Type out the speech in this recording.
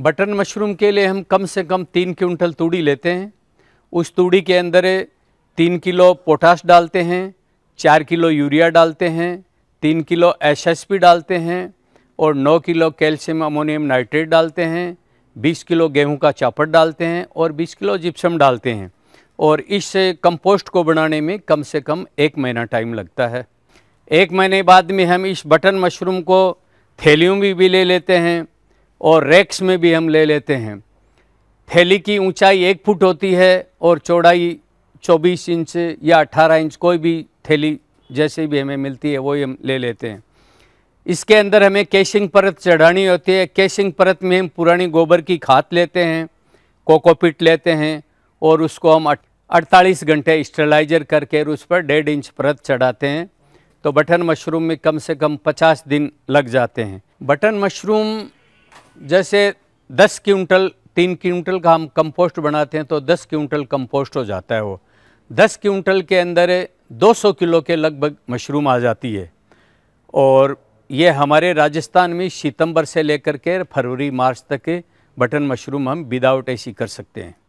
button mushroom के लिए हम कम से कम तीन क्विंटल तूड़ी लेते हैं उस तूड़ी के अंदर तीन किलो पोटास डालते हैं चार किलो यूरिया डालते हैं तीन किलो एसएसपी डालते हैं और नौ किलो कैल्शियम अमोनियम नाइट्रेट डालते हैं बीस किलो गेहूं का चापट डालते हैं और बीस किलो जिप्सम डालते हैं और इस कंपोस्ट को बनाने में कम से कम एक महीना टाइम लगता है एक महीने बाद में हम इस बटन मशरूम को थैलियों में भी, भी ले लेते हैं और रेक्स में भी हम ले लेते हैं थैली की ऊंचाई एक फुट होती है और चौड़ाई 24 इंच या 18 इंच कोई भी थैली जैसे भी हमें मिलती है वही हम ले लेते हैं इसके अंदर हमें केशिंग परत चढ़ानी होती है केशिंग परत में हम पुरानी गोबर की खाद लेते हैं कोकोपिट लेते हैं और उसको हम 48 घंटे स्टरलाइजर करके उस पर डेढ़ इंच परत चढ़ाते हैं तो बटन मशरूम में कम से कम 50 दिन लग जाते हैं बटन मशरूम जैसे दस क्विंटल तीन क्विंटल का हम कंपोस्ट बनाते हैं तो दस क्विंटल कंपोस्ट हो जाता है वो दस क्विंटल के अंदर 200 किलो के लगभग मशरूम आ जाती है और ये हमारे राजस्थान में सितंबर से लेकर के फरवरी मार्च तक बटन मशरूम हम विदाउट ऐसी कर सकते हैं